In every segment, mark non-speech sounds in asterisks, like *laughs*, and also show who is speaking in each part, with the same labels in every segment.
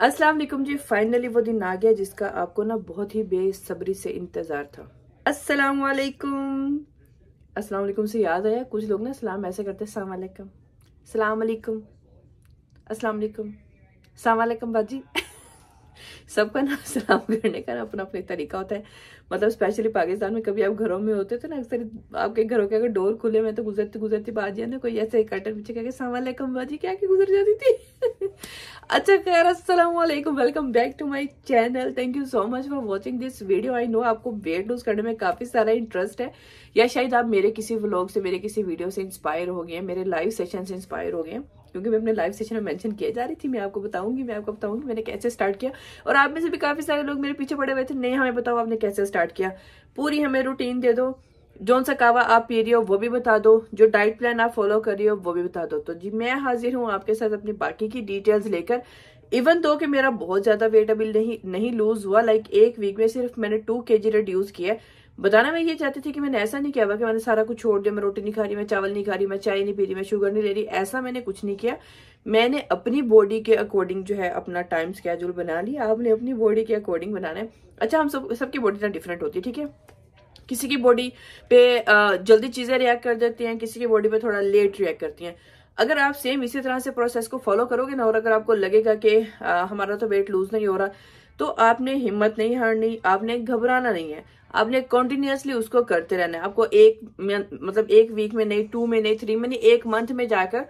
Speaker 1: अस्सलाम वालेकुम जी फाइनली वो दिन आ गया जिसका आपको ना बहुत ही बेसब्री से इंतज़ार था अस्सलाम वालेकुम अस्सलाम वालेकुम से याद आया कुछ लोग ना सलाम ऐसे करते हैं सलाम वालेकुम सलाम वालेकुम अस्सलाम वालेकुम सलाम वालेकुम बाजी सबका ना *laughs* सलाम करने का ना अपना अपना तरीका होता है मतलब स्पेशली पाकिस्तान में कभी आप घरों में होते तो ना अक्सर आपके घरों के अगर डोर खुले में तो गुजरती गुजरती बाजिया ना कोई ऐसे कटर पीछे कह के बाजी क्या के गुजर जाती थी *laughs* अच्छा खैर असलम welcome back to my channel thank you so much for watching this video I know आपको वेट लूज करने में काफ़ी सारा इंटरेस्ट है या शायद आप मेरे किसी व्लॉग से मेरे किसी वीडियो से इंस्पायर हो गए हैं मेरे लाइव सेशन से इंस्पायर हो गए हैं क्योंकि मैं अपने लाइव सेशन में मेंशन किया जा रही थी मैं आपको बताऊंगी मैं आपको बताऊंगी मैंने कैसे स्टार्ट किया और आप में से भी काफ़ी सारे लोग मेरे पीछे पड़े हुए थे नहीं हमें बताओ आपने कैसे स्टार्ट किया पूरी हमें रूटीन दे दो जौन सा कावा आप पी रही हो वो भी बता दो जो डाइट प्लान आप फॉलो कर रही हो वो भी बता दो तो जी मैं हाजिर हूँ आपके साथ अपनी बाकी की डिटेल्स लेकर इवन दो कि मेरा बहुत ज़्यादा वेट अभी नहीं नहीं लूज़ हुआ लाइक एक वीक में सिर्फ मैंने टू के जी रिड्यूज़ किया है बताना मैं ये चाहती थी कि मैंने ऐसा नहीं किया हुआ कि मैंने सारा कुछ छोड़ दिया मैं रोटी नहीं खा रही मैं चावल नहीं खा रही मैं चाय नहीं पी रही मैं शुगर नहीं ले रही ऐसा मैंने कुछ नहीं किया मैंने अपनी बॉडी के अकॉर्डिंग जो है अपना टाइम स्केड्यूल बना लिया आपने अपनी बॉडी के अकॉर्डिंग बनाना है अच्छा हम सब सबकी बॉडी ना डिफरेंट होती है ठीक है किसी की बॉडी पे जल्दी चीज़ें रिएक्ट कर देती हैं किसी की बॉडी पे थोड़ा लेट रिएक्ट करती हैं अगर आप सेम इसी तरह से प्रोसेस को फॉलो करोगे ना और अगर आपको लगेगा कि हमारा तो वेट लूज नहीं हो रहा तो आपने हिम्मत नहीं हारनी आपने घबराना नहीं है आपने कंटिन्यूसली उसको करते रहना है आपको एक मतलब एक वीक में नहीं टू में नहीं थ्री में नहीं एक मंथ में जाकर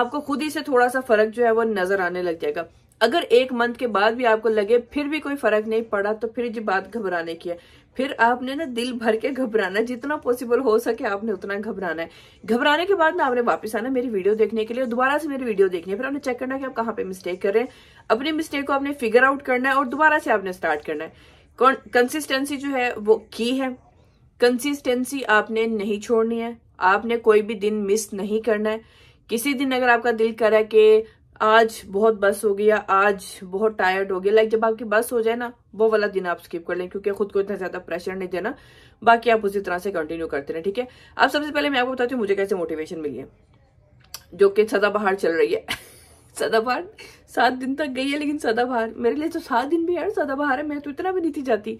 Speaker 1: आपको खुद ही से थोड़ा सा फर्क जो है वो नजर आने लग जाएगा अगर एक मंथ के बाद भी आपको लगे फिर भी कोई फर्क नहीं पड़ा तो फिर जी बात घबराने की है फिर आपने ना दिल भर के घबराना है जितना पॉसिबल हो सके आपने उतना घबराना है घबराने के बाद ना आपने वापस आना मेरी वीडियो देखने के लिए दोबारा से मेरी वीडियो देखनी है फिर आपने चेक करना कि आप कहाँ पे मिस्टेक कर रहे हैं अपनी मिस्टेक को आपने फिगर आउट करना है और दोबारा से आपने स्टार्ट करना है कंसिस्टेंसी जो है वो की है कंसिस्टेंसी आपने नहीं छोड़नी है आपने कोई भी दिन मिस नहीं करना है किसी दिन अगर आपका दिल करे कि आज बहुत बस हो गया आज बहुत टायर्ड हो गया लाइक जब आपकी बस हो जाए ना वो वाला दिन आप स्किप कर लें क्योंकि खुद को इतना ज्यादा प्रेशर नहीं देना बाकी आप उसी तरह से कंटिन्यू करते रहे ठीक है अब सबसे पहले मैं आपको बताती हूँ मुझे कैसे मोटिवेशन मिली है जो कि सदाबहार चल रही है *laughs* सदाबहार सात दिन तक गई है लेकिन बाहर मेरे लिए तो सात दिन भी यार बाहर है मैं तो इतना भी नहीं थी जाती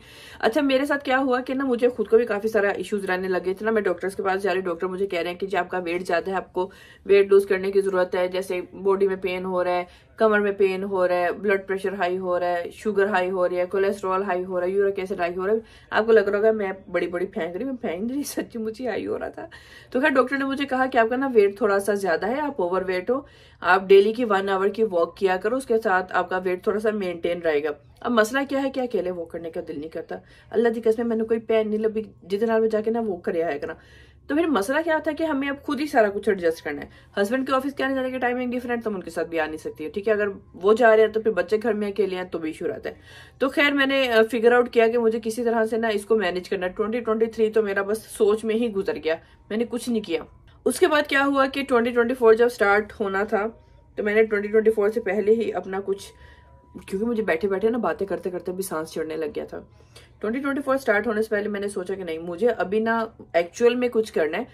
Speaker 1: अच्छा मेरे साथ क्या हुआ कि ना मुझे खुद को भी काफ़ी सारा इश्यूज रहने लगे थे ना मैं डॉक्टर्स के पास जा रही डॉक्टर मुझे कह रहे हैं कि जी आपका वेट ज़्यादा है आपको वेट लूज करने की ज़रूरत है जैसे बॉडी में पेन हो रहा है कमर में पेन हो रहा है ब्लड प्रेशर हाई हो रहा है शुगर हाई हो रही है कोलेस्ट्रॉल हाई हो रहा है यूरिक एसिड हाई हो रहा है आपको लग रहा होगा मैं बड़ी बड़ी फेंक रही मैं फेंक रही सच्ची मुझे हाई हो रहा था तो खैर डॉक्टर ने मुझे कहा कि आपका ना वेट थोड़ा सा ज्यादा है आप ओवर वेट हो आप डेली की वन आवर की वॉक किया करो उसके साथ आपका वेट थोड़ा सा मेनटेन रहेगा अब मसला क्या है क्या अकेले वॉक करने का दिल नहीं करता अल्लाह की कसम मैंने कोई पैन नहीं लगी जिद जाके ना वॉक कर करना तो फिर मसला क्या था कि हमें अब खुद ही सारा कुछ एडजस्ट करना है हस्बैंड के ऑफिस के आने जाने के टाइमिंग डिफरेंट तो हम उनके साथ भी आ नहीं सकती है ठीक है अगर वो जा रहे हैं तो फिर बच्चे घर में अकेले हैं तो भी इशू रहता है तो खैर मैंने फिगर आउट किया कि मुझे किसी तरह से ना इसको मैनेज करना ट्वेंटी ट्वेंटी थ्री तो मेरा बस सोच में ही गुजर गया मैंने कुछ नहीं किया उसके बाद क्या हुआ कि ट्वेंटी ट्वेंटी फोर जब स्टार्ट होना था तो मैंने ट्वेंटी ट्वेंटी फोर से पहले ही अपना कुछ क्योंकि मुझे बैठे बैठे ना बातें करते करते भी सांस चढ़ने लग गया था 2024 स्टार्ट होने से पहले मैंने सोचा कि नहीं मुझे अभी ना एक्चुअल में कुछ करना है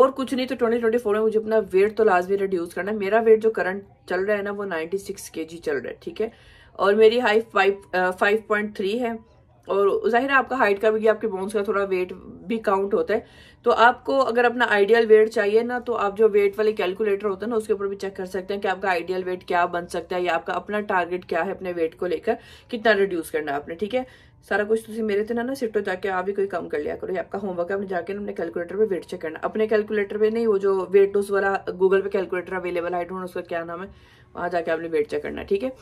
Speaker 1: और कुछ नहीं तो 2024 में मुझे अपना वेट तो लाजमी रिड्यूस करना है मेरा वेट जो करंट चल रहा है ना वो 96 केजी चल रहा है ठीक है और मेरी height five five point three है और ज़ाहिर है आपका हाइट का भी आपके बोन्स का थोड़ा वेट भी काउंट होता है तो आपको अगर अपना आइडियल वेट चाहिए ना तो आप जो वेट वाले कैलकुलेटर होता है ना उसके ऊपर भी चेक कर सकते हैं कि आपका आइडियल वेट क्या बन सकता है या आपका अपना टारगेट क्या है अपने वेट को लेकर कितना रिड्यूस करना है आपने ठीक है सारा कुछ तुम मेरे तो ना ना सिटो जाके आप भी कोई कम कर लिया करो ये आपका होमवर्क है अपने जाके अपने कैलकुलेटर पे वेट चेक करना अपने कैलकुलेटर पे नहीं वो जो वेट लॉस वाला गूगल पे कैलकुलेटर अवेलेबल है डोंट उसका क्या नाम है वहाँ जाके आपने वेट चेक करना ठीक है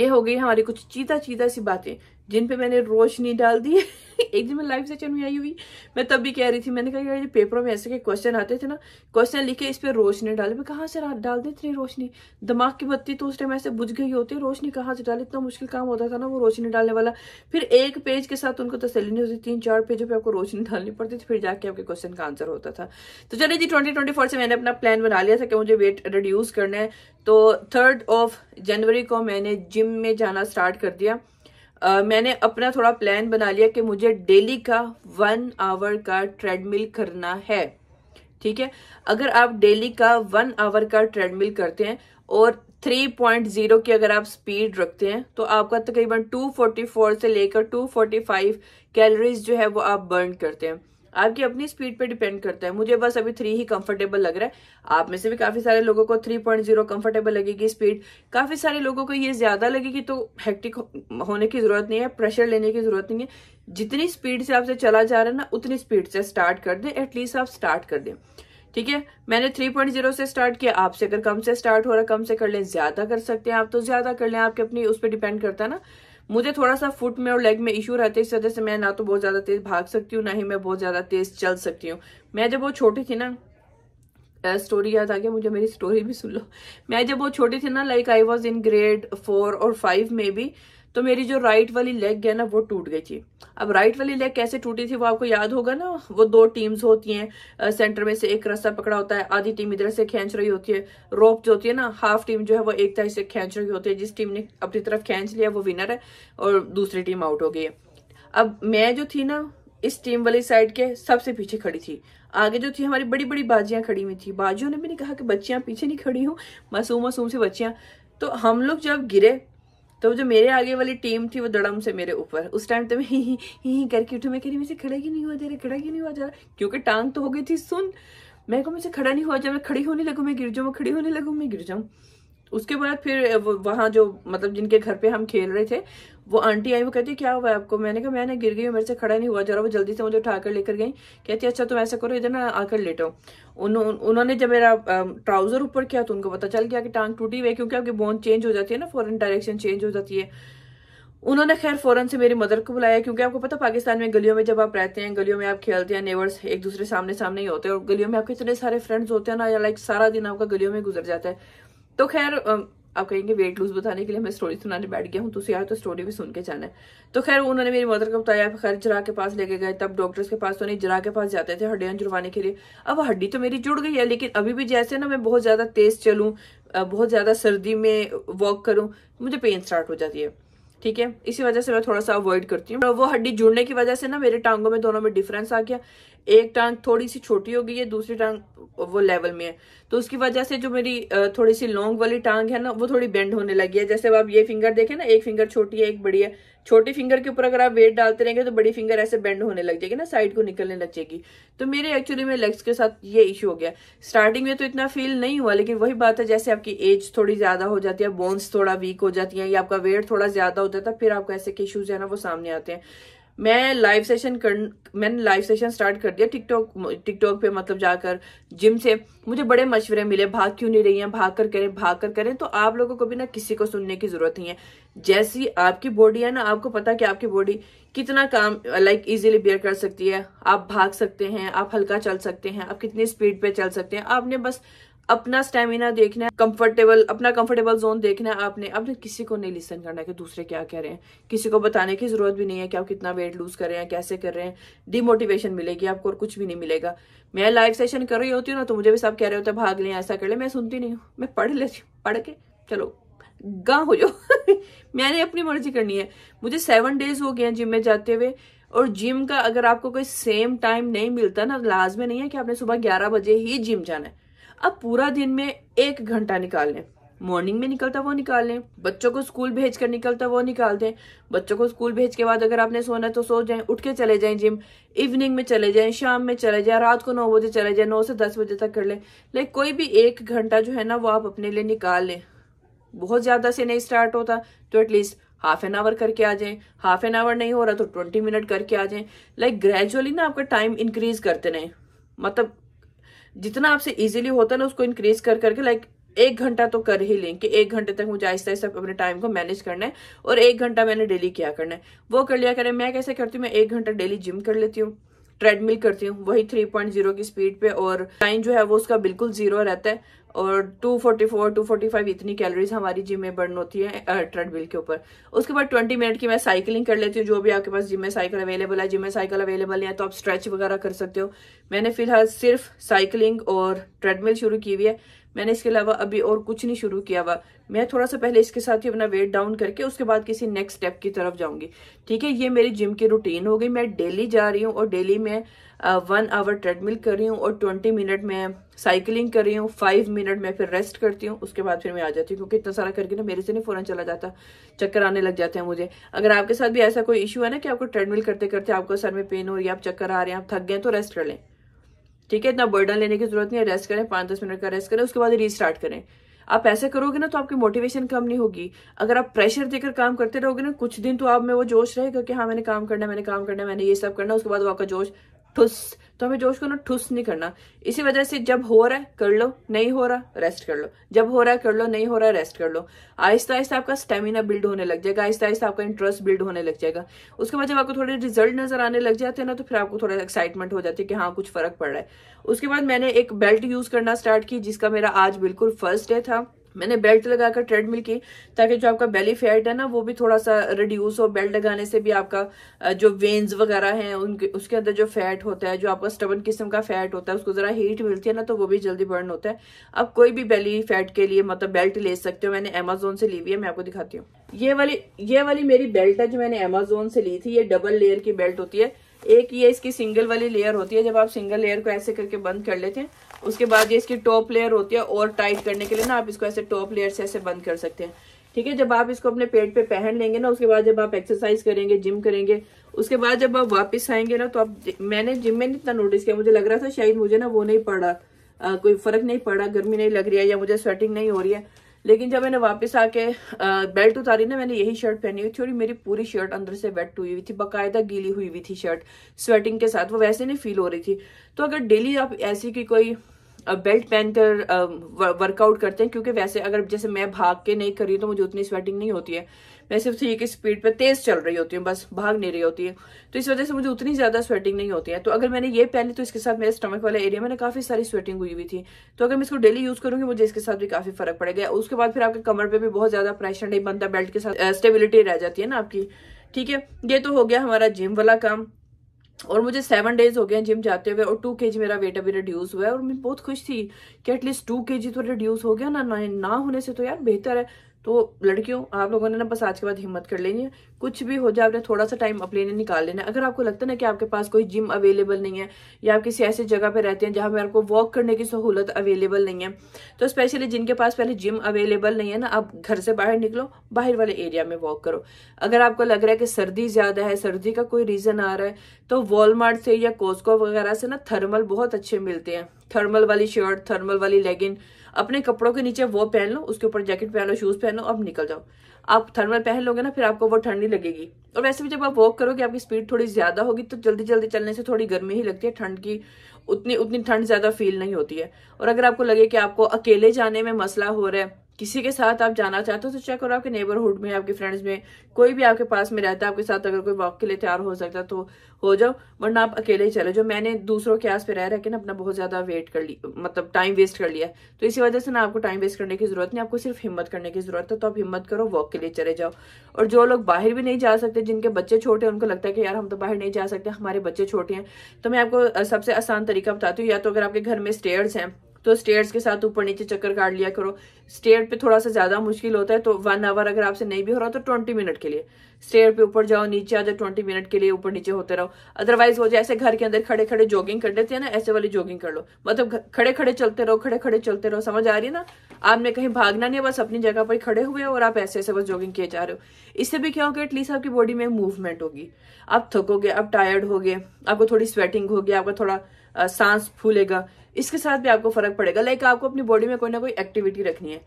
Speaker 1: ये हो गई हमारी कुछ चीता चीता सी बातें जिन पे मैंने रोशनी डाल दी *laughs* एक दिन मैं लाइव सेशन में आई हुई मैं तब भी कह रही थी मैंने कहा यार पेपरों में ऐसे के क्वेश्चन आते थे ना क्वेश्चन लिखे इस पे रोशनी डाले मैं कहाँ से डाल दें इतनी रोशनी दिमाग की बत्ती तो उस टाइम ऐसे बुझ गई होती है रोशनी कहाँ से डाले इतना मुश्किल काम होता था ना वो रोशनी डालने वाला फिर एक पेज के साथ उनको तसली नहीं होती तीन चार पेजों पर पे आपको रोशनी *laughs* डालनी पड़ती थी फिर जाके आपके क्वेश्चन का आंसर होता था तो चले जी ट्वेंटी ट्वेंटी से मैंने अपना प्लान बना लिया था कि मुझे वेट रिड्यूस करना है तो थर्ड ऑफ जनवरी को मैंने जिम में जाना स्टार्ट कर दिया मैंने अपना थोड़ा प्लान बना लिया कि मुझे डेली का वन आवर का ट्रेडमिल करना है ठीक है अगर आप डेली का वन आवर का ट्रेडमिल करते हैं और 3.0 की अगर आप स्पीड रखते हैं तो आपका तकरीबन 244 से लेकर 245 कैलोरीज जो है वो आप बर्न करते हैं आपकी अपनी स्पीड पे डिपेंड करता है मुझे बस अभी थ्री ही कंफर्टेबल लग रहा है आप में से भी काफी सारे लोगों को थ्री पॉइंट जीरो कंफर्टेबल लगेगी स्पीड काफी सारे लोगों को ये ज्यादा लगेगी तो हेक्टिक होने की जरूरत नहीं है प्रेशर लेने की जरूरत नहीं है जितनी स्पीड से आपसे चला जा रहा है ना उतनी स्पीड से स्टार्ट कर दें एटलीस्ट आप स्टार्ट कर दें ठीक है मैंने 3.0 से स्टार्ट किया आपसे अगर कम से स्टार्ट हो रहा है कम से कर लें ज्यादा कर सकते हैं आप तो ज्यादा कर लें आपके अपनी उस पर डिपेंड करता है ना मुझे थोड़ा सा फुट में और लेग में इशू रहता है इस वजह से मैं ना तो बहुत ज़्यादा तेज़ भाग सकती हूँ ना ही मैं बहुत ज़्यादा तेज़ चल सकती हूँ मैं जब वो छोटी थी ना स्टोरी याद आ गया मुझे मेरी स्टोरी भी सुन लो मैं जब वो छोटी थी ना like I was in grade four और फाइव में भी तो मेरी जो राइट वाली लेग है ना वो टूट गई थी अब राइट वाली लेग कैसे टूटी थी वो आपको याद होगा ना वो दो टीम्स होती हैं सेंटर में से एक रस्ता पकड़ा होता है आधी टीम इधर से खींच रही होती है रोप जो होती है ना हाफ टीम जो है वो एक तरह से खींच रही होती है जिस टीम ने अपनी तरफ खींच लिया वो विनर है और दूसरी टीम आउट हो गई है अब मैं जो थी ना इस टीम वाली साइड के सबसे पीछे खड़ी थी आगे जो थी हमारी बड़ी बड़ी बाजियां खड़ी हुई थी बाजियों ने भी नहीं कहा कि बच्चियां पीछे नहीं खड़ी हूँ मासूम मासूम से बच्चियां तो हम लोग जब गिरे तो जो मेरे आगे वाली टीम थी वो दड़म से मेरे ऊपर उस टाइम तो मैं ही ही, ही करके उठू मैं कह रही मुझे खड़ा क्यों नहीं हुआ जा रहा खड़ा क्यों नहीं हुआ जा रहा क्योंकि टांग तो हो गई थी सुन मैं को मुझे खड़ा नहीं हुआ जा मैं खड़ी होने लगू मैं गिर जाऊँ मैं खड़ी होने लगू मैं गिर जाऊँ उसके बाद फिर वहाँ जो मतलब जिनके घर पे हम खेल रहे थे वो आंटी आई वो कहती क्या हुआ आपको मैंने कहा मैंने गिर गई मेरे से खड़ा नहीं हुआ जरा वो जल्दी से मुझे उठा कर लेकर गई कहती अच्छा तुम ऐसा करो इधर ना आकर लेटो उन्होंने जब मेरा ट्राउजर ऊपर किया तो उनको पता चल गया कि टांग टूटी हुई क्योंकि आपकी बोन चेंज हो जाती है ना फॉरन डायरेक्शन चेंज हो जाती है उन्होंने खैर फौरन से मेरी मदर को बुलाया क्योंकि आपको पता पाकिस्तान में गलियों में जब आप रहते हैं गलियों में आप खेलते हैं नेबर्स एक दूसरे सामने सामने ही होते हैं और गलियों में आपके इतने सारे फ्रेंड्स होते हैं ना या लाइक सारा दिन आपका गलियों में गुजर जाता है तो खैर आप कहेंगे वेट लूज बताने के लिए मैं स्टोरी सुनाने बैठ गया हूँ तो यार तो स्टोरी भी सुन के जाना है तो खैर उन्होंने मेरी मदर को बताया खैर जरा के पास लेके गए तब डॉक्टर्स के पास तो नहीं जरा के पास जाते थे हड्डियां जुड़वाने के लिए अब हड्डी तो मेरी जुड़ गई है लेकिन अभी भी जैसे ना मैं बहुत ज़्यादा तेज़ चलूँ बहुत ज़्यादा सर्दी में वॉक करूँ मुझे पेन स्टार्ट हो जाती है ठीक है इसी वजह से मैं थोड़ा सा अवॉइड करती हूँ वो हड्डी जुड़ने की वजह से ना मेरे टांगों में दोनों में डिफरेंस आ गया एक टांग थोड़ी सी छोटी हो गई है दूसरी टांग वो लेवल में है तो उसकी वजह से जो मेरी थोड़ी सी लॉन्ग वाली टांग है ना वो थोड़ी बेंड होने लगी है जैसे अब आप ये फिंगर देखें ना एक फिंगर छोटी है एक बड़ी है छोटी फिंगर के ऊपर अगर आप वेट डालते रहेंगे तो बड़ी फिंगर ऐसे बेंड होने लग जाएगी ना साइड को निकलने लग जाएगी तो मेरे एक्चुअली मेरे लेग्स के साथ ये इश्यू हो गया स्टार्टिंग में तो इतना फील नहीं हुआ लेकिन वही बात है जैसे आपकी एज थोड़ी ज्यादा हो जाती है बोन्स थोड़ा वीक हो जाती है या आपका वेट थोड़ा ज्यादा हो जाता है फिर आपको ऐसे के है ना वो सामने आते हैं मैं लाइव सेशन कर मैंने लाइव सेशन स्टार्ट कर दिया टिकटॉक टिकटॉक पे मतलब जाकर जिम से मुझे बड़े मशवरे मिले भाग क्यों नहीं रही हैं भाग कर करें भाग कर करें तो आप लोगों को भी ना किसी को सुनने की जरूरत नहीं है जैसी आपकी बॉडी है ना आपको पता कि आपकी बॉडी कितना काम लाइक इजीली बेयर कर सकती है आप भाग सकते हैं आप हल्का चल सकते हैं आप कितनी स्पीड पे चल सकते हैं आपने बस अपना स्टेमिना देखना है कंफर्टेबल अपना कंफर्टेबल जोन देखना है आपने आपने किसी को नहीं लिसन करना है कि दूसरे क्या कह रहे हैं किसी को बताने की जरूरत भी नहीं है कि आप कितना वेट लूज कर रहे हैं कैसे कर रहे हैं डिमोटिवेशन मिलेगी आपको और कुछ भी नहीं मिलेगा मैं लाइव सेशन कर रही होती हूँ ना तो मुझे भी सब कह रहे होते हैं भाग लें ऐसा कर ले मैं सुनती नहीं हूँ मैं पढ़ लेती हूँ पढ़ के चलो गा हो जाओ *laughs* मैंने अपनी मर्जी करनी है मुझे सेवन डेज हो गए हैं जिम में जाते हुए और जिम का अगर आपको कोई सेम टाइम नहीं मिलता ना लाजमी नहीं है कि आपने सुबह ग्यारह बजे ही जिम जाना है अब पूरा दिन में एक घंटा निकाल लें मॉर्निंग में निकलता वो निकाल लें बच्चों को स्कूल भेज कर निकलता वो निकाल दें बच्चों को स्कूल भेज के बाद अगर आपने सोना है तो सो जाएं उठ के चले जाएं जिम इवनिंग में चले जाएं शाम में चले जाएं रात को नौ बजे चले जाएं नौ से दस बजे तक कर लें लाइक कोई भी एक घंटा जो है ना वो आप अपने लिए निकाल लें बहुत ज़्यादा से नहीं स्टार्ट होता तो एटलीस्ट हाफ एन आवर करके आ जाएं हाफ एन आवर नहीं हो रहा तो ट्वेंटी मिनट करके आ जाएं लाइक ग्रेजुअली ना आपका टाइम इंक्रीज करते रहें मतलब जितना आपसे इजीली होता है ना उसको इंक्रीज कर करके लाइक एक घंटा तो कर ही लें कि एक घंटे तक मुझे आहिस्ता आहिस्ता अपने टाइम को मैनेज करना है और एक घंटा मैंने डेली क्या करना है वो कर लिया करें मैं कैसे करती हूँ मैं एक घंटा डेली जिम कर लेती हूँ ट्रेडमिल करती हूँ वही 3.0 की स्पीड पे और टाइम जो है वो उसका बिल्कुल जीरो रहता है और 244, 245 इतनी कैलोरीज हमारी जिम में बर्न होती है ट्रेडमिल के ऊपर उसके बाद 20 मिनट की मैं साइकिलिंग कर लेती हूँ जो भी आपके पास जिम में साइकिल अवेलेबल है जिम में साइकिल अवेलेबल है तो आप स्ट्रेच वगैरह कर सकते हो मैंने फिलहाल सिर्फ साइकिलिंग और ट्रेडमिल शुरू की हुई है मैंने इसके अलावा अभी और कुछ नहीं शुरू किया हुआ मैं थोड़ा सा पहले इसके साथ ही अपना वेट डाउन करके उसके बाद किसी नेक्स्ट स्टेप की तरफ जाऊंगी ठीक है ये मेरी जिम की रूटीन हो गई मैं डेली जा रही हूँ और डेली मैं वन आवर ट्रेडमिल कर रही हूँ और ट्वेंटी मिनट में साइकिलिंग कर रही हूँ फाइव मिनट में फिर रेस्ट करती हूँ उसके बाद फिर मैं आ जाती हूँ क्योंकि इतना सारा करके ना मेरे से नहीं फ़ौरन चला जाता चक्कर आने लग जाते हैं मुझे अगर आपके साथ भी ऐसा कोई इशू है ना कि आपको ट्रेडमिल करते करते आपको सर में पेन हो रही है आप चक्कर आ रहे हैं आप थक गए तो रेस्ट कर लें ठीक है इतना बर्डन लेने की जरूरत नहीं है रेस्ट करें पांच दस मिनट का रेस्ट करें उसके बाद रीस्टार्ट करें आप ऐसा करोगे ना तो आपकी मोटिवेशन कम नहीं होगी अगर आप प्रेशर देकर काम करते रहोगे ना कुछ दिन तो आप में वो जोश रहेगा कि हाँ मैंने काम करना है मैंने काम करना मैंने ये सब करना उसके बाद वो आपका जोश ठुस तो हमें जोश को ना ठुस नहीं करना इसी वजह से जब हो रहा है कर लो नहीं हो रहा रेस्ट कर लो जब हो रहा है कर लो नहीं हो रहा है रेस्ट कर लो आहिस्ता आहिस्ता आपका स्टेमिना बिल्ड होने लग जाएगा आहिस्ता आहिस्ता आपका इंटरेस्ट बिल्ड होने लग जाएगा उसके बाद जब आपको थोड़े रिजल्ट नजर आने लग जाते हैं ना तो फिर आपको थोड़ा एक्साइटमेंट हो जाती है कि हाँ कुछ फर्क पड़ रहा है उसके बाद मैंने एक बेल्ट यूज करना स्टार्ट की जिसका मेरा आज बिल्कुल फर्स्ट डे था मैंने बेल्ट लगाकर ट्रेडमिल की ताकि जो आपका बेली फैट है ना वो भी थोड़ा सा रिड्यूस हो बेल्ट लगाने से भी आपका जो वेन्स वगैरह हैं उनके उसके अंदर जो फैट होता है जो आपका स्टबन किस्म का फैट होता है उसको ज़रा हीट मिलती है ना तो वो भी जल्दी बर्न होता है अब कोई भी बेली फैट के लिए मतलब बेल्ट ले सकते हो मैंने अमेजोन से ली हुई है मैं आपको दिखाती हूँ ये वाली ये वाली मेरी बेल्ट है जो मैंने अमेजोन से ली थी ये डबल लेयर की बेल्ट होती है एक ये इसकी सिंगल वाली लेयर होती है जब आप सिंगल लेयर को ऐसे करके बंद कर लेते हैं उसके बाद ये इसकी टॉप लेयर होती है और टाइट करने के लिए ना आप इसको ऐसे टॉप लेयर से ऐसे बंद कर सकते हैं ठीक है जब आप इसको अपने पेट पे पहन लेंगे ना उसके बाद जब आप एक्सरसाइज करेंगे जिम करेंगे उसके बाद जब आप वापस आएंगे ना तो आप मैंने जिम में इतना नोटिस किया मुझे लग रहा था शायद मुझे ना वो नहीं पड़ा कोई फर्क नहीं पड़ा गर्मी नहीं लग रही है या मुझे स्वेटिंग नहीं हो रही है लेकिन जब मैंने वापस आके बेल्ट उतारी ना मैंने यही शर्ट पहनी हुई थी और मेरी पूरी शर्ट अंदर से वेट हुई हुई थी बाकायदा गीली हुई हुई थी शर्ट स्वेटिंग के साथ वो वैसे नहीं फील हो रही थी तो अगर डेली आप ऐसी की कोई बेल्ट पहनकर वर्कआउट करते हैं क्योंकि वैसे अगर जैसे मैं भाग के नहीं कर करी तो मुझे उतनी स्वेटिंग नहीं होती है मैं सिर्फ थ्री की स्पीड पे तेज चल रही होती हूँ बस भाग नहीं रही होती है तो इस वजह से मुझे उतनी ज़्यादा स्वेटिंग नहीं होती है तो अगर मैंने ये पहनी तो इसके साथ मेरे स्टमक वाले एरिया में काफ़ी सारी स्वेटिंग हुई हुई थी तो अगर मैं इसको डेली यूज़ करूंगी मुझे इसके साथ भी काफ़ी फर्क पड़ेगा उसके बाद फिर आपके कमर पर भी बहुत ज़्यादा प्रेशर नहीं बनता बेल्ट के साथ स्टेबिलिटी रह जाती है ना आपकी ठीक है ये तो हो गया हमारा जिम वाला काम और मुझे सेवन डेज हो गए जिम जाते हुए और टू के मेरा वेट अभी रिड्यूस हुआ है और मैं बहुत खुश थी कि एटलीस्ट टू के तो रिड्यूस हो गया ना ना होने से तो यार बेहतर है तो लड़कियों आप लोगों ने ना बस आज के बाद हिम्मत कर लेनी है कुछ भी हो जाए आपने थोड़ा सा टाइम अपने निकाल लेना अगर आपको लगता है ना कि आपके पास कोई जिम अवेलेबल नहीं है या आप किसी ऐसी जगह पर रहते हैं जहाँ पर आपको वॉक करने की सहूलत अवेलेबल नहीं है तो स्पेशली जिनके पास पहले जिम अवेलेबल नहीं है ना आप घर से बाहर निकलो बाहर वाले एरिया में वॉक करो अगर आपको लग रहा है कि सर्दी ज़्यादा है सर्दी का कोई रीज़न आ रहा है तो वॉलमार्ट से या कोस्को वगैरह से ना थर्मल बहुत अच्छे मिलते हैं थर्मल वाली शर्ट थर्मल वाली लेगिंग अपने कपड़ों के नीचे वो पहन लो उसके ऊपर जैकेट पहन लो शूज़ पहन लो अब निकल जाओ आप थर्मल पहन लोगे ना फिर आपको वो ठंड नहीं लगेगी और वैसे भी जब आप वॉक करोगे आपकी स्पीड थोड़ी ज़्यादा होगी तो जल्दी जल्दी चलने से थोड़ी गर्मी ही लगती है ठंड की उतनी उतनी ठंड ज़्यादा फील नहीं होती है और अगर आपको लगे कि आपको अकेले जाने में मसला हो रहा है किसी के साथ आप जाना चाहते हो तो चेक करो आपके नेबरहुड में आपके फ्रेंड्स में कोई भी आपके पास में रहता है आपके साथ अगर कोई वॉक के लिए तैयार हो सकता तो हो जाओ वरना आप अकेले ही चले जो मैंने दूसरों के आस पे रह रहे के ना अपना बहुत ज़्यादा वेट कर ली मतलब टाइम वेस्ट कर लिया तो इसी वजह से ना आपको टाइम वेस्ट करने की ज़रूरत नहीं आपको सिर्फ हिम्मत करने की ज़रूरत है तो आप हिम्मत करो वॉक के लिए चले जाओ और जो लोग बाहर भी नहीं जा सकते जिनके बच्चे छोटे हैं उनको लगता है कि यार हम तो बाहर नहीं जा सकते हमारे बच्चे छोटे हैं तो मैं आपको सबसे आसान तरीका बताती हूँ या तो अगर आपके घर में स्टेयर्स हैं तो स्टेयर्स के साथ ऊपर नीचे चक्कर काट लिया करो स्टेयर पे थोड़ा सा ज़्यादा मुश्किल होता है तो वन आवर अगर आपसे नहीं भी हो रहा तो ट्वेंटी मिनट के लिए स्टेयर पे ऊपर जाओ नीचे आ जाओ ट्वेंटी मिनट के लिए ऊपर नीचे होते रहो अदरवाइज हो जाए ऐसे घर के अंदर खड़े खड़े जॉगिंग कर लेते हैं ना ऐसे वाली जॉगिंग कर लो मतलब खड़े खड़े चलते रहो खड़े खड़े चलते रहो समझ आ रही है ना आपने कहीं भागना नहीं है बस अपनी जगह पर खड़े हुए और आप ऐसे ऐसे बस जॉगिंग किए जा रहे हो इससे भी क्या होगा एटलीस्ट आपकी बॉडी में मूवमेंट होगी आप थकोगे आप टायर्ड हो गए आपको थोड़ी स्वेटिंग होगी आपका थोड़ा सांस फूलेगा इसके साथ भी आपको फर्क पड़ेगा लाइक आपको अपनी बॉडी में कोई ना कोई एक्टिविटी रखनी है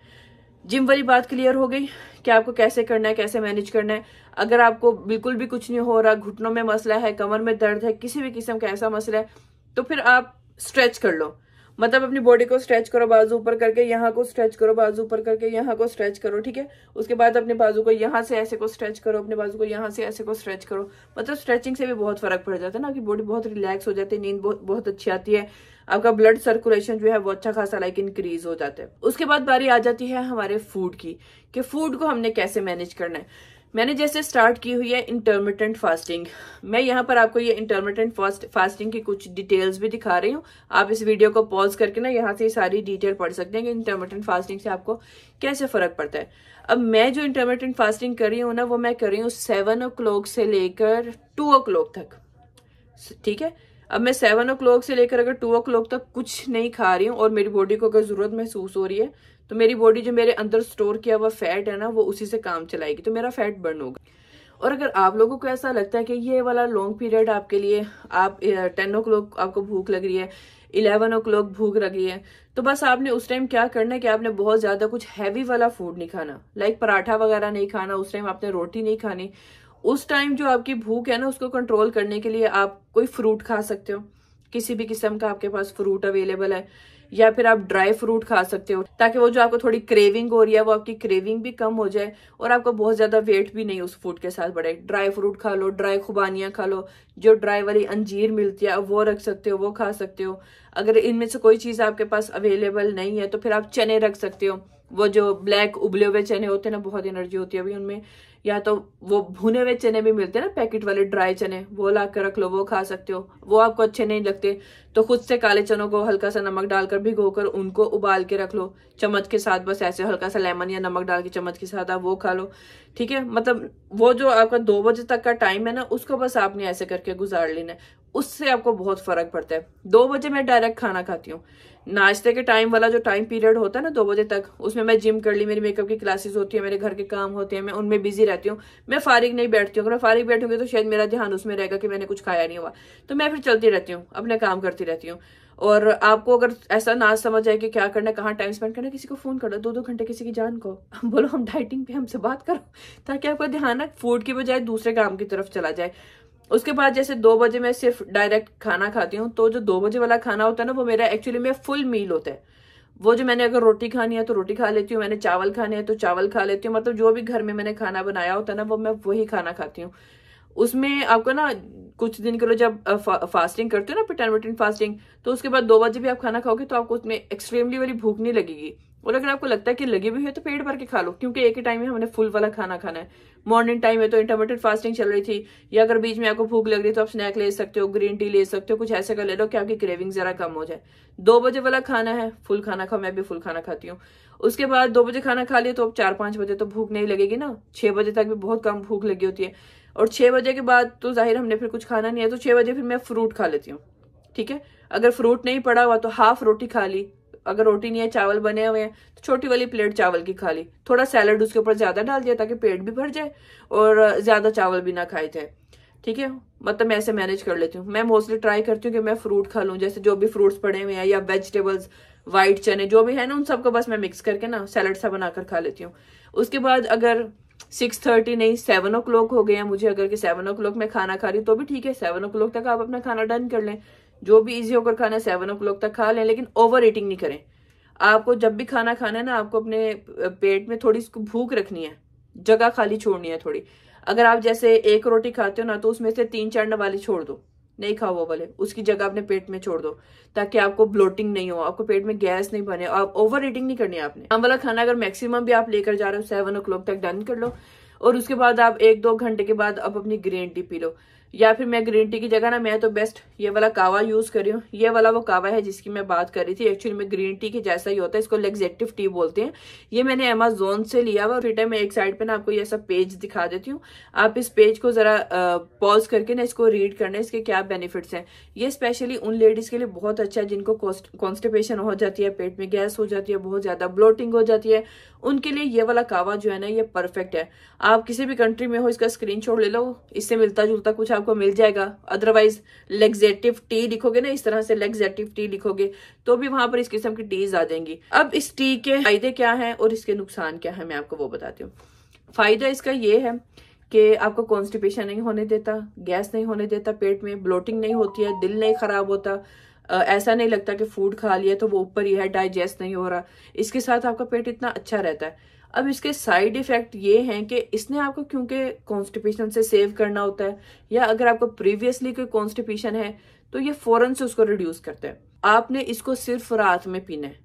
Speaker 1: जिम वाली बात क्लियर हो गई कि आपको कैसे करना है कैसे मैनेज करना है अगर आपको बिल्कुल भी कुछ नहीं हो रहा घुटनों में मसला है कमर में दर्द है किसी भी किस्म का ऐसा मसला है तो फिर आप स्ट्रेच कर लो मतलब अपनी बॉडी को स्ट्रेच करो बाजू ऊपर करके यहाँ को स्ट्रेच करो बाजू ऊपर करके यहाँ को स्ट्रेच करो ठीक है उसके बाद अपने बाजू को यहाँ से ऐसे को स्ट्रेच करो अपने बाजू को यहाँ से ऐसे को स्ट्रेच करो मतलब स्ट्रेचिंग से भी बहुत फर्क पड़ जाता है ना कि बॉडी बहुत रिलैक्स हो जाती है नींद बहुत अच्छी आती है आपका ब्लड सर्कुलेशन जो है वो अच्छा खासा लाइक इंक्रीज हो जाता है उसके बाद बारी आ जाती है हमारे फूड की कि फूड को हमने कैसे मैनेज करना है मैंने जैसे स्टार्ट की हुई है इंटरमीडियंट फास्टिंग मैं यहाँ पर आपको ये इंटरमीडियंट फास्ट फास्टिंग की कुछ डिटेल्स भी दिखा रही हूँ आप इस वीडियो को पॉज करके ना यहाँ से सारी डिटेल पढ़ सकते हैं कि इंटरमीडियंट फास्टिंग से आपको कैसे फ़र्क पड़ता है अब मैं जो इंटरमीडियंट फास्टिंग कर रही हूँ ना वो मैं कर रही हूँ सेवन ओ से लेकर टू ओ तक ठीक है अब मैं सेवन ओ से लेकर अगर टू ओ तक कुछ नहीं खा रही हूँ और मेरी बॉडी को अगर ज़रूरत महसूस हो रही है तो मेरी बॉडी जो मेरे अंदर स्टोर किया हुआ फैट है ना वो उसी से काम चलाएगी तो मेरा फैट बर्न होगा और अगर आप लोगों को ऐसा लगता है कि ये वाला लॉन्ग पीरियड आपके लिए आप टेन ओ क्लॉक आपको भूख लग रही है इलेवन ओ क्लॉक भूख लग रही है तो बस आपने उस टाइम क्या करना है कि आपने बहुत ज़्यादा कुछ हैवी वाला फूड नहीं खाना लाइक पराठा वगैरह नहीं खाना उस टाइम आपने रोटी नहीं खानी उस टाइम जो आपकी भूख है ना उसको कंट्रोल करने के लिए आप कोई फ्रूट खा सकते हो किसी भी किस्म का आपके पास फ्रूट अवेलेबल है या फिर आप ड्राई फ्रूट खा सकते हो ताकि वो जो आपको थोड़ी क्रेविंग हो रही है वो आपकी क्रेविंग भी कम हो जाए और आपको बहुत ज़्यादा वेट भी नहीं उस फूड के साथ बढ़े ड्राई फ्रूट खा लो ड्राई खुबानियां खा लो जो ड्राई वाली अंजीर मिलती है वो रख सकते हो वो खा सकते हो अगर इनमें से कोई चीज़ आपके पास अवेलेबल नहीं है तो फिर आप चने रख सकते हो वो जो ब्लैक उबले हुए चने होते हैं ना बहुत एनर्जी होती है अभी उनमें या तो वो भुने हुए चने भी मिलते हैं ना पैकेट वाले ड्राई चने वो ला कर रख लो वो खा सकते हो वो आपको अच्छे नहीं लगते तो खुद से काले चनों को हल्का सा नमक डालकर भिगो कर उनको उबाल के रख लो चम्मच के साथ बस ऐसे हल्का सा लेमन या नमक डाल के चम्मच के साथ आप वो खा लो ठीक है मतलब वो जो आपका दो बजे तक का टाइम है ना उसको बस आपने ऐसे करके गुजार लेना है उससे आपको बहुत फर्क पड़ता है दो बजे मैं डायरेक्ट खाना खाती हूँ नाश्ते के टाइम वाला जो टाइम पीरियड होता है ना दो बजे तक उसमें मैं जिम कर ली मेरी मेकअप की क्लासेस होती है मेरे घर के काम होते हैं मैं उनमें बिजी रहती हूँ मैं फारिग नहीं बैठती हूँ अगर मैं फारिग बैठूंगी तो शायद मेरा ध्यान उसमें रहेगा कि मैंने कुछ खाया नहीं हुआ तो मैं फिर चलती रहती हूँ अपने काम करती रहती हूँ और आपको अगर ऐसा ना समझ आए कि क्या करना है कहाँ टाइम स्पेंड करना है किसी को फ़ोन करो दो दो घंटे किसी की जान को *laughs* बोलो हम डाइटिंग पे हमसे बात करो ताकि आपका ध्यान ना फूड की बजाय दूसरे काम की तरफ चला जाए उसके बाद जैसे दो बजे मैं सिर्फ डायरेक्ट खाना खाती हूँ तो जो दो बजे वाला खाना होता है ना वो मेरा एक्चुअली में फुल मील होता है वो जो मैंने अगर रोटी खानी है तो रोटी खा लेती हूँ मैंने चावल खाने हैं तो चावल खा लेती हूँ मतलब जो भी घर में मैंने खाना बनाया होता है ना वो मैं वही खाना खाती हूँ उसमें आपको ना कुछ दिन के लिए जब फास्टिंग करते हो ना पिटन वटन फास्टिंग तो उसके बाद दो बजे भी आप खाना खाओगे तो आपको उसमें एक्सट्रीमली वाली भूख नहीं लगेगी और अगर आपको लगता है कि लगी हुई है तो पेट भर के खा लो क्योंकि एक ही टाइम में हमने फुल वाला खाना खाना है मॉर्निंग टाइम है तो इंटरमीडियट फास्टिंग चल रही थी या अगर बीच में आपको भूख लग रही तो आप स्नैक ले सकते हो ग्रीन टी ले सकते हो कुछ ऐसा कर ले लो कि आपकी क्रेविंग जरा कम हो जाए दो बजे वाला खाना है फुल खाना खाओ मैं भी फुल खाना खाती हूँ उसके बाद दो बजे खाना खा लिया तो अब चार पांच बजे तो भूख नहीं लगेगी ना छह बजे तक भी बहुत कम भूख लगी होती है और छह बजे के बाद तो जाहिर हमने फिर कुछ खाना नहीं है तो छह बजे फिर मैं फ्रूट खा लेती हूँ ठीक है अगर फ्रूट नहीं पड़ा हुआ तो हाफ रोटी खा ली अगर रोटी नहीं है चावल बने हुए हैं तो छोटी वाली प्लेट चावल की खा ली थोड़ा सैलड उसके ऊपर ज़्यादा डाल दिया ताकि पेट भी भर जाए और ज़्यादा चावल भी ना खाए जाए ठीक है मतलब मैं ऐसे मैनेज कर लेती हूँ मैं मोस्टली ट्राई करती हूँ कि मैं फ्रूट खा लूँ जैसे जो भी फ्रूट्स पड़े हुए हैं या वेजिटेबल्स व्हाइट चने जो भी है ना उन सबको बस मैं मिक्स करके ना सैलड सा बनाकर खा लेती हूँ उसके बाद अगर सिक्स थर्टी नहीं सेवन ओ क्लॉक हो गया मुझे अगर कि सेवन ओ क्लॉक में खाना खा रही हूँ तो भी ठीक है सेवन ओ क्लॉक तक आप अपना खाना डन कर लें जो भी इजी होकर खाना है सेवन ओ तक खा लें लेकिन ओवर ईटिंग नहीं करें आपको जब भी खाना खाना है ना आपको अपने पेट में थोड़ी भूख रखनी है जगह खाली छोड़नी है थोड़ी अगर आप जैसे एक रोटी खाते हो ना तो उसमें से तीन चार वाले छोड़ दो नहीं खाओ वो वाले उसकी जगह अपने पेट में छोड़ दो ताकि आपको ब्लोटिंग नहीं हो आपको पेट में गैस नहीं बने आप ओवर ईटिंग नहीं करनी आपने आम वाला खाना अगर मैक्सिमम भी आप लेकर जा रहे हो सेवन ओ तक डन कर लो और उसके बाद आप एक दो घंटे के बाद आप अपनी ग्रीन टी पी लो या फिर मैं ग्रीन टी की जगह ना मैं तो बेस्ट ये वाला कावा यूज़ कर रही हूँ ये वाला वो कावा है जिसकी मैं बात कर रही थी एक्चुअली में ग्रीन टी के जैसा ही होता है इसको लेग्जेक्टिव टी बोलते हैं ये मैंने अमेजोन से लिया हुआ फिर मैं एक साइड पे ना आपको ये सब पेज दिखा देती हूँ आप इस पेज को ज़रा पॉज करके ना इसको रीड करना इसके क्या बेनिफिट्स हैं ये स्पेशली उन लेडीज़ के लिए बहुत अच्छा है जिनको कॉन्स्टिपेशन हो जाती है पेट में गैस हो जाती है बहुत ज़्यादा ब्लोटिंग हो जाती है उनके लिए ये वाला कावा जो है ना ये परफेक्ट है आप किसी भी कंट्री में हो इसका स्क्रीन ले लो इससे मिलता जुलता कुछ आपको मिल जाएगा अदरवाइज लेग्जेटिव टी लिखोगे ना इस तरह से लेग्जेटिव टी लिखोगे तो भी वहां पर इस किस्म की टीज आ जाएंगी अब इस टी के फायदे क्या हैं और इसके नुकसान क्या है मैं आपको वो बताती हूँ फायदा इसका ये है कि आपको कॉन्स्टिपेशन नहीं होने देता गैस नहीं होने देता पेट में ब्लोटिंग नहीं होती है दिल नहीं खराब होता ऐसा नहीं लगता कि फूड खा लिया तो वो ऊपर ही है डाइजेस्ट नहीं हो रहा इसके साथ आपका पेट इतना अच्छा रहता है अब इसके साइड इफेक्ट ये हैं कि इसने आपको क्योंकि कॉन्स्टिपेशन से सेव करना होता है या अगर आपको प्रीवियसली कोई कॉन्स्टिपेशन है तो ये फ़ौरन से उसको रिड्यूस करता है आपने इसको सिर्फ रात में पीना है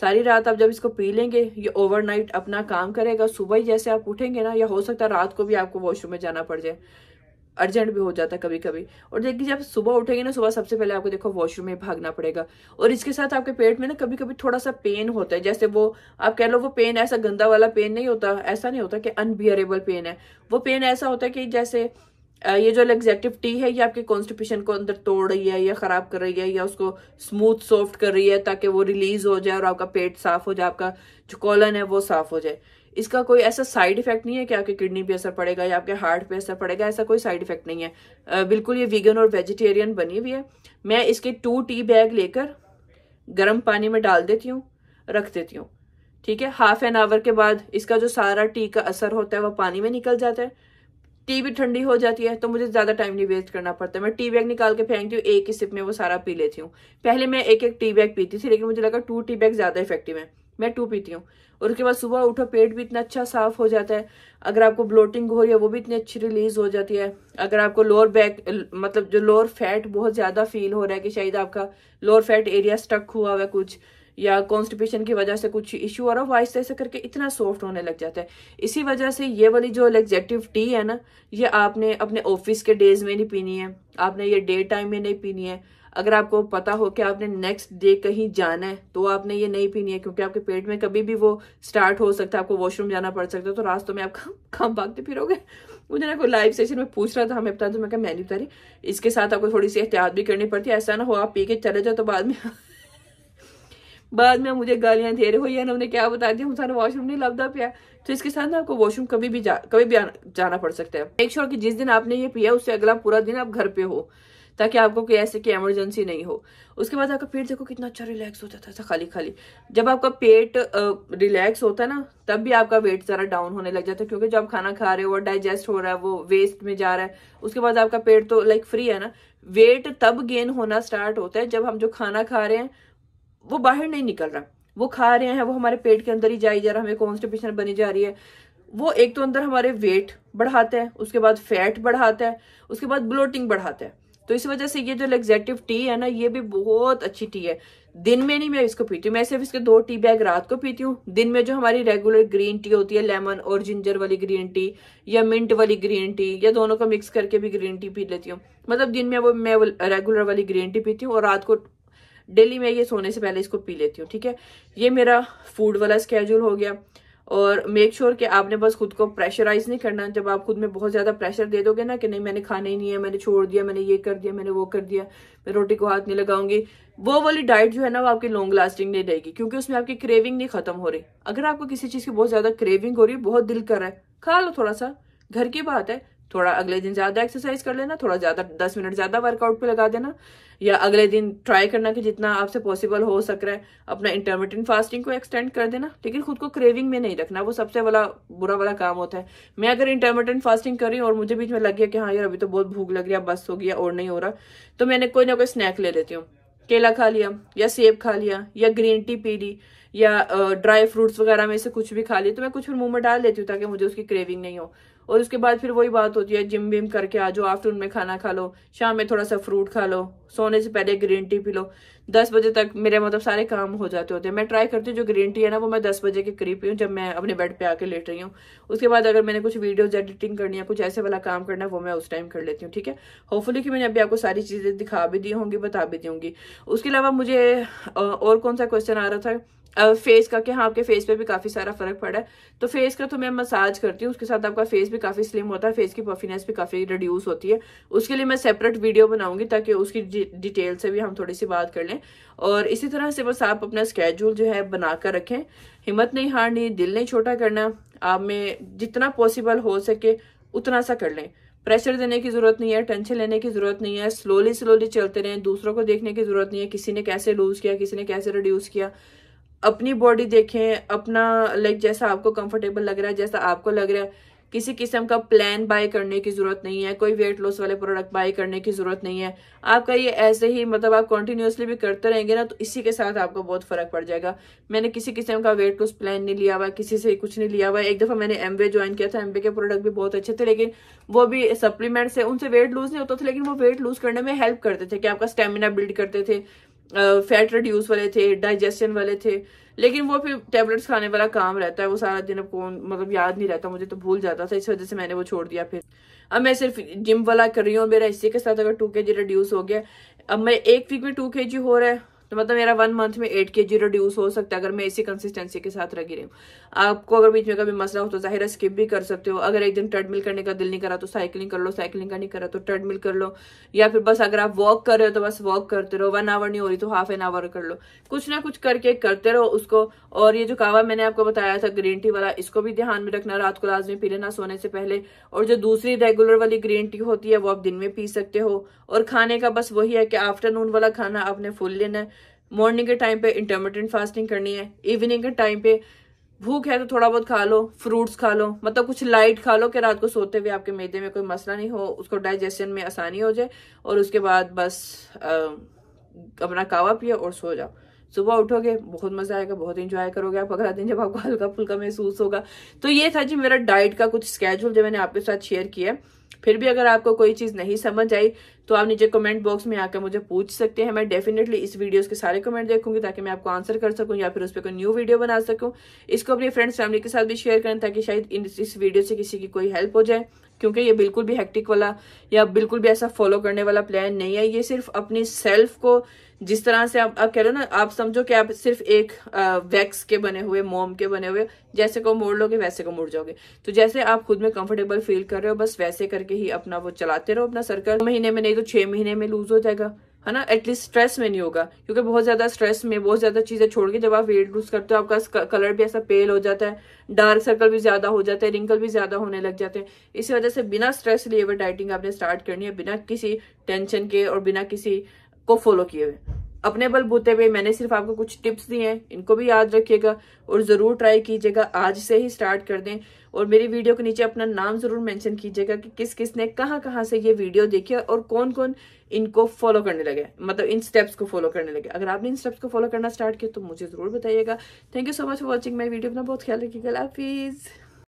Speaker 1: सारी रात आप जब इसको पी लेंगे ये ओवरनाइट अपना काम करेगा सुबह जैसे आप उठेंगे ना या हो सकता है रात को भी आपको वॉशरूम में जाना पड़ जाए अर्जेंट भी हो जाता है कभी कभी और देखिए जब सुबह उठेंगे ना सुबह सबसे पहले आपको देखो वॉशरूम में भागना पड़ेगा और इसके साथ आपके पेट में ना कभी कभी थोड़ा सा पेन होता है जैसे वो आप कह लो वो पेन ऐसा गंदा वाला पेन नहीं होता ऐसा नहीं होता कि अनबियरेबल पेन है वो पेन ऐसा होता है कि जैसे ये जो एग्जेक्टिव टी है ये आपके कॉन्स्टिपेशन को अंदर तोड़ रही है या ख़राब कर रही है या उसको स्मूथ सॉफ्ट कर रही है ताकि वो रिलीज हो जाए और आपका पेट साफ हो जाए आपका जो कॉलन है वो साफ हो जाए इसका कोई ऐसा साइड इफेक्ट नहीं है कि आपकी किडनी पे असर पड़ेगा या आपके हार्ट पे असर पड़ेगा ऐसा कोई साइड इफेक्ट नहीं है बिल्कुल ये वीगन और वेजिटेरियन बनी हुई है मैं इसके टू टी बैग लेकर गर्म पानी में डाल देती हूँ रख देती हूँ ठीक है हाफ एन आवर के बाद इसका जो सारा टी का असर होता है वो पानी में निकल जाता है टी भी ठंडी हो जाती है तो मुझे ज़्यादा टाइम नहीं वेस्ट करना पड़ता मैं टी बैग निकाल के फेंकती हूँ एक ही सिप में वो सारा पी लेती हूँ पहले मैं एक एक टी बैग पीती थी लेकिन मुझे लगा टू टी बैग ज़्यादा इफेक्टिव है मैं टू पीती हूँ और उसके बाद सुबह उठो पेट भी इतना अच्छा साफ हो जाता है अगर आपको ब्लोटिंग हो रही है वो भी इतनी अच्छी रिलीज हो जाती है अगर आपको लोअर बैक मतलब जो लोअर फैट बहुत ज़्यादा फील हो रहा है कि शायद आपका लोअर फैट एरिया स्टक हुआ हुआ है कुछ या कॉन्स्टिपेशन की वजह से कुछ इश्यू हो रहा हो वॉइस ऐसे करके इतना सॉफ्ट होने लग जाता है इसी वजह से ये वाली जो एग्जेक्टिव टी है ना ये आपने अपने ऑफिस के डेज में नहीं पीनी है आपने ये डे टाइम में नहीं पीनी है अगर आपको पता हो कि आपने नेक्स्ट डे कहीं जाना है तो आपने ये नहीं पीनी है क्योंकि आपके पेट में कभी भी वो स्टार्ट हो सकता है आपको वॉशरूम जाना पड़ सकता है तो रास्तों में आप *laughs* कम कम भागते फिरोगे मुझे ना कोई लाइव सेशन में पूछ रहा था हमें पता तो मैं मैं नहीं उतारी इसके साथ आपको थोड़ी सी एहतियात भी करनी पड़ती है ऐसा ना हो आप पी के चले जाओ तो बाद में *laughs* बाद में मुझे गालियां दे रहे हो या उन्होंने क्या बता दिया सारा वॉशरूम नहीं लगता पिया तो इसके साथ ना आपको वॉशरूम कभी भी जा, कभी भी जाना पड़ सकता है मेक श्योर sure कि जिस दिन आपने ये पिया उससे अगला पूरा दिन आप घर पे हो ताकि आपको कोई ऐसे की एमरजेंसी नहीं हो उसके बाद आपका पेट देखो कितना अच्छा रिलैक्स हो जाता था खाली खाली जब आपका पेट रिलैक्स होता है ना तब भी आपका वेट ज़रा डाउन होने लग जाता है क्योंकि जब खाना खा रहे हो और डाइजेस्ट हो रहा है वो वेस्ट में जा रहा है उसके बाद आपका पेट तो लाइक फ्री है ना वेट तब गेन होना स्टार्ट होता है जब हम जो खाना खा रहे हैं वो बाहर नहीं निकल रहा वो खा रहे हैं वो हमारे पेट के अंदर ही जाई जा रहा है हमें कॉन्स्टिपेशन बनी जा रही है वो एक तो अंदर हमारे वेट बढ़ाता है उसके बाद फैट बढ़ाता है उसके बाद ब्लोटिंग बढ़ाता है तो इस वजह से ये जो लेग्जेटिव टी है ना ये भी बहुत अच्छी टी है दिन में नहीं मैं इसको पीती हूँ मैं सिर्फ इसके दो टी बैग रात को पीती हूँ दिन में जो हमारी रेगुलर ग्रीन टी होती है लेमन और जिंजर वाली ग्रीन टी या मिंट वाली ग्रीन टी या दोनों को मिक्स करके भी ग्रीन टी पी लेती हूँ मतलब दिन में वो मैं रेगुलर वाली ग्रीन टी पीती हूँ और रात को डेली मैं ये सोने से पहले इसको पी लेती हूँ ठीक है ये मेरा फूड वाला स्केड्यूल हो गया और मेक श्योर sure कि आपने बस खुद को प्रेशराइज नहीं करना जब आप खुद में बहुत ज्यादा प्रेशर दे दोगे ना कि नहीं मैंने खाना ही नहीं है मैंने छोड़ दिया मैंने ये कर दिया मैंने वो कर दिया मैं रोटी को हाथ नहीं लगाऊंगी वो वाली डाइट जो है ना वो आपकी लॉन्ग लास्टिंग नहीं रहेगी क्योंकि उसमें आपकी क्रेविंग नहीं खत्म हो रही अगर आपको किसी चीज की बहुत ज्यादा क्रेविंग हो रही है बहुत दिल कर रहा है खा लो थोड़ा सा घर की बात है थोड़ा अगले दिन ज़्यादा एक्सरसाइज कर लेना थोड़ा ज़्यादा दस मिनट ज़्यादा वर्कआउट पे लगा देना या अगले दिन ट्राई करना कि जितना आपसे पॉसिबल हो सक रहा है अपना इंटरमीडियंट फास्टिंग को एक्सटेंड कर देना लेकिन खुद को क्रेविंग में नहीं रखना वो सबसे वाला बुरा वाला काम होता है मैं अगर इंटरमीडियंट फास्टिंग कर रही हूँ और मुझे बीच में लग गया कि हाँ यार अभी तो बहुत भूख लग रही है बस हो गया और नहीं हो रहा तो मैंने कोई ना कोई स्नैक ले लेती हूँ केला खा लिया या सेब खा लिया या ग्रीन टी पी ली या ड्राई फ्रूट्स वगैरह में से कुछ भी खा लिया तो मैं कुछ फिर मुंह में डाल लेती हूँ ताकि मुझे उसकी क्रेविंग नहीं हो और उसके बाद फिर वही बात होती है जिम विम करके आ जाओ आफ्टरनून में खाना खा लो शाम में थोड़ा सा फ्रूट खा लो सोने से पहले ग्रीन टी पी लो दस बजे तक मेरे मतलब सारे काम हो जाते होते हैं मैं ट्राई करती हूँ जो ग्रीन टी है ना वो मैं दस बजे के करीब पीऊँ जब मैं अपने बेड पे आके लेट रही हूँ उसके बाद अगर मैंने कुछ वीडियोज एडिटिंग करनी है कुछ ऐसे वाला काम करना है वो मैं उस टाइम कर लेती हूँ ठीक है होपफुली कि मैंने अभी आपको सारी चीज़ें दिखा भी दी होंगी बता भी दी उसके अलावा मुझे और कौन सा क्वेश्चन आ रहा था फेस का कि हाँ आपके फेस पे भी काफ़ी सारा फर्क पड़ा है तो फेस का तो मैं मसाज करती हूँ उसके साथ आपका फेस भी काफ़ी स्लिम होता है फेस की पफिनेस भी काफ़ी रिड्यूस होती है उसके लिए मैं सेपरेट वीडियो बनाऊंगी ताकि उसकी डिटेल से भी हम थोड़ी सी बात कर लें करें और इसी तरह से बस आप अपना स्केड्यूल जो है बनाकर रखें हिम्मत नहीं हारनी दिल नहीं छोटा करना आप में जितना पॉसिबल हो सके उतना सा कर लें प्रेशर देने की ज़रूरत नहीं है टेंशन लेने की ज़रूरत नहीं है स्लोली स्लोली चलते रहें दूसरों को देखने की ज़रूरत नहीं है किसी ने कैसे लूज़ किया किसी ने कैसे रिड्यूस किया अपनी बॉडी देखें अपना लाइक जैसा आपको कंफर्टेबल लग रहा है जैसा आपको लग रहा है किसी किस्म का प्लान बाय करने की ज़रूरत नहीं है कोई वेट लॉस वाले प्रोडक्ट बाय करने की ज़रूरत नहीं है आपका ये ऐसे ही मतलब आप कंटिन्यूसली भी करते रहेंगे ना तो इसी के साथ आपको बहुत फ़र्क पड़ जाएगा मैंने किसी किस्म का वेट लॉस प्लान नहीं लिया हुआ किसी से कुछ नहीं लिया हुआ एक दफ़ा मैंने एम ज्वाइन किया था एम के प्रोडक्ट भी बहुत अच्छे थे लेकिन वो भी सप्लीमेंट्स है उनसे वेट लूज़ नहीं होता था लेकिन वो वेट लूज़ करने में हेल्प करते थे कि आपका स्टेमिना बिल्ड करते थे फैट रिड्यूस वाले थे डाइजेशन वाले थे लेकिन वो फिर टेबलेट्स खाने वाला काम रहता है वो सारा दिन अब कौन मतलब याद नहीं रहता मुझे तो भूल जाता था इस वजह से मैंने वो छोड़ दिया फिर अब मैं सिर्फ जिम वाला कर रही हूँ मेरा इसी के साथ अगर टू के जी रिड्यूस हो गया अब मैं एक वीक में टू के जी हो रहा है तो मतलब मेरा वन मंथ में एट के जी रिड्यूस हो सकता है अगर मैं इसी कंसिस्टेंसी के साथ रखी रही हूँ आपको अगर बीच में कभी मसला हो तो जाहिर स्किप भी कर सकते हो अगर एक दिन ट्रेडमिल करने का दिल नहीं करा तो साइकिलिंग कर लो साइकिलिंग का नहीं करा तो ट्रेडमिल कर लो या फिर बस अगर आप वॉक कर रहे हो तो बस वॉक करते रहो वन आवर नहीं हो रही तो हाफ एन आवर कर लो कुछ ना कुछ करके करते रहो उसको और ये जो कावा मैंने आपको बताया था ग्रीन टी वाला इसको भी ध्यान में रखना रात को लाजमी पी लेना सोने से पहले और जो दूसरी रेगुलर वाली ग्रीन टी होती है वो आप दिन में पी सकते हो और खाने का बस वही है कि आफ्टरनून वाला खाना आपने फुल लेना है मॉर्निंग के टाइम पे इंटरमीडियंट फास्टिंग करनी है इवनिंग के टाइम पे भूख है तो थोड़ा बहुत खा लो फ्रूट्स खा लो मतलब कुछ लाइट खा लो कि रात को सोते हुए आपके मैदे में कोई मसला नहीं हो उसको डाइजेशन में आसानी हो जाए और उसके बाद बस आ, अपना कावा पियो और सो जाओ सुबह उठोगे बहुत मज़ा आएगा बहुत इंजॉय करोगे आप अगला दिन जब आपको हल्का फुल्का महसूस होगा तो ये था जी मेरा डाइट का कुछ स्केजूल जो मैंने आपके साथ शेयर किया है फिर भी अगर आपको कोई चीज़ नहीं समझ आई तो आप नीचे कमेंट बॉक्स में आकर मुझे पूछ सकते हैं मैं डेफिनेटली इस वीडियोस के सारे कमेंट देखूंगी ताकि मैं आपको आंसर कर सकूं या फिर उस पर कोई न्यू वीडियो बना सकूं इसको अपनी फ्रेंड्स फैमिली के साथ भी शेयर करें ताकि शायद इस वीडियो से किसी की कोई हेल्प हो जाए क्योंकि ये बिल्कुल भी हेक्टिक वाला या बिल्कुल भी ऐसा फॉलो करने वाला प्लान नहीं है ये सिर्फ अपनी सेल्फ को जिस तरह से आप आप कह रहे हो ना आप समझो कि आप सिर्फ एक आ, वैक्स के बने हुए मोम के बने हुए जैसे को मोड़ लोगे वैसे को मुड़ जाओगे तो जैसे आप खुद में कंफर्टेबल फील कर रहे हो बस वैसे करके ही अपना वो चलाते रहो अपना सर्कल महीने में नहीं तो छह महीने में लूज हो जाएगा है ना एटलीस्ट स्ट्रेस में नहीं होगा क्योंकि बहुत ज्यादा स्ट्रेस में बहुत ज्यादा चीजें छोड़ के जब आप वेट लूज करते हो आपका कलर भी ऐसा पेल हो जाता है डार्क सर्कल भी ज्यादा हो जाता है रिंकल भी ज्यादा होने लग जाते हैं इसी वजह से बिना स्ट्रेस लिए हुए डाइटिंग आपने स्टार्ट करनी है बिना किसी टेंशन के और बिना किसी को फॉलो किए हुए अपने बल बूते पे मैंने सिर्फ आपको कुछ टिप्स दिए हैं इनको भी याद रखिएगा और ज़रूर ट्राई कीजिएगा आज से ही स्टार्ट कर दें और मेरी वीडियो के नीचे अपना नाम ज़रूर मेंशन कीजिएगा कि किस किस ने कहाँ कहाँ से ये वीडियो देखी और कौन कौन इनको फॉलो करने लगे मतलब इन स्टेप्स को फॉलो करने लगे अगर आपने इन स्टेप्स को फॉलो करना स्टार्ट किया तो मुझे ज़रूर बताइएगा thank you so much for watching my video अपना बहुत ख्याल रखिएगा हाफिज़